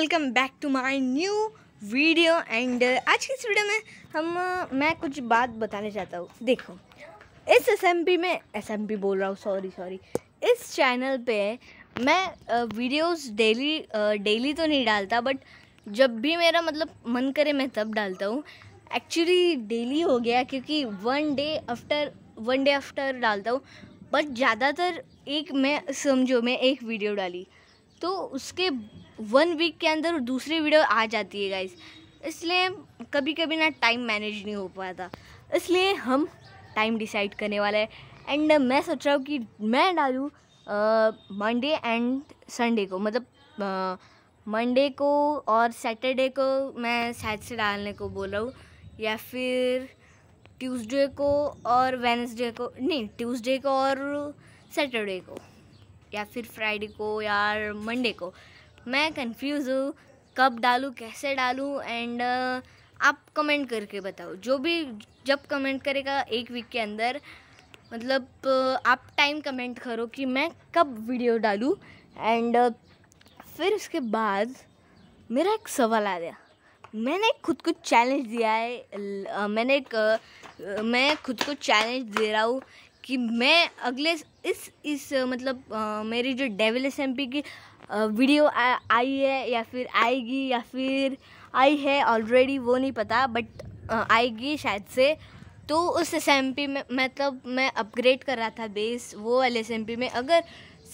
welcome back to my new video and आज की इस वीडियो में हम मैं कुछ बात बताने चाहता हूँ देखो इस एसएमपी में एसएमपी बोल रहा हूँ सॉरी सॉरी इस चैनल पे मैं वीडियोस डेली डेली तो नहीं डालता बट जब भी मेरा मतलब मन करे मैं तब डालता हूँ एक्चुअली डेली हो गया क्योंकि one day after one day after डालता हूँ बट ज़्यादातर एक मैं समझो मैं एक वीडियो डाली तो उसके वन वीक के अंदर दूसरी वीडियो आ जाती है गाइज इसलिए कभी कभी ना टाइम मैनेज नहीं हो पाता इसलिए हम टाइम डिसाइड करने वाले हैं एंड uh, मैं सोच रहा हूँ कि मैं डालूँ मंडे एंड संडे को मतलब मंडे uh, को और सैटरडे को मैं शायद से डालने को बोल रहा हूँ या फिर ट्यूसडे को और वेनसडे को नहीं ट्यूसडे को और सैटरडे को या फिर फ्राइडे को या मंडे को मैं कंफ्यूज हूँ कब डालूँ कैसे डालूँ एंड आप कमेंट करके बताओ जो भी जब कमेंट करेगा एक वीक के अंदर मतलब आप टाइम कमेंट करो कि मैं कब वीडियो डालूँ एंड फिर उसके बाद मेरा एक सवाल आ गया मैंने खुद को चैलेंज दिया है मैंने एक मैं खुद को चैलेंज दे रहा हूँ कि मैं अगले इस इस मतलब आ, मेरी जो डेविल एस एम पी की आ, वीडियो आ, आई है या फिर आएगी या फिर आई है ऑलरेडी वो नहीं पता बट आ, आएगी शायद से तो उस एस एम पी में मतलब मैं अपग्रेड कर रहा था बेस वो वाले एस एम पी में अगर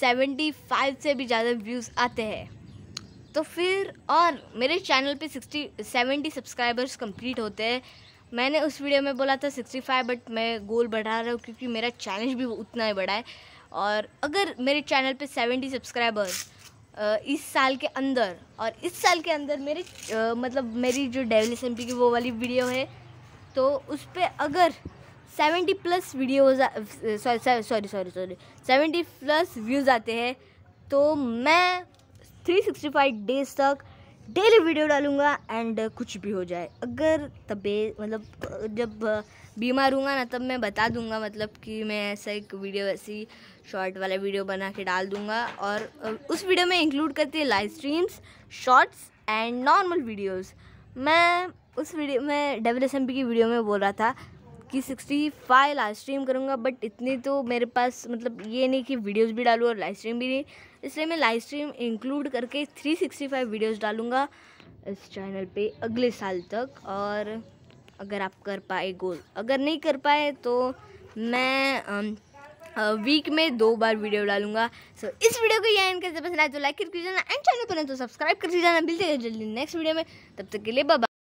सेवेंटी फाइव से भी ज़्यादा व्यूज़ आते हैं तो फिर और मेरे चैनल पे सिक्सटी सेवेंटी सब्सक्राइबर्स कंप्लीट होते हैं मैंने उस वीडियो में बोला था सिक्सटी फाइव बट मैं गोल बढ़ा रहा हूँ क्योंकि मेरा चैलेंज भी उतना ही बढ़ा है और अगर मेरे चैनल पे सेवेंटी सब्सक्राइबर इस साल के अंदर और इस साल के अंदर मेरे मतलब मेरी जो डेवलिस एम की वो वाली वीडियो है तो उस पर अगर seventy plus video sorry sorry sorry seventy plus views आते हैं तो मैं थ्री सिक्सटी फाइव डेज तक डेली वीडियो डालूँगा एंड कुछ भी हो जाए अगर तबीयत मतलब uh, जब uh, बीमार हूँगा ना तब मैं बता दूँगा मतलब कि मैं ऐसा एक वीडियो ऐसी शॉर्ट वाला वीडियो बना के डाल दूंगा और uh, उस वीडियो में इंक्लूड करती है live streams shorts and normal videos मैं उस वीडियो में डब्ल्यू की वीडियो में बोल रहा था की सिक्सटी फाइव लाइव स्ट्रीम करूँगा बट इतनी तो मेरे पास मतलब ये नहीं कि वीडियोस भी डालूँ और लाइव स्ट्रीम भी नहीं इसलिए मैं लाइव स्ट्रीम इंक्लूड करके थ्री सिक्सटी फाइव वीडियोज़ डालूँगा इस चैनल पे अगले साल तक और अगर आप कर पाए गोल अगर नहीं कर पाए तो मैं वीक में दो बार वीडियो डालूंगा सो so, इस वीडियो को यह कैसे पसंद आए तो लाइक कर दीजिए एंड चैनल पर तो सब्सक्राइब कर दीजिए मिलते हैं जल्दी नेक्स्ट वीडियो में तब तक के लिए बाबा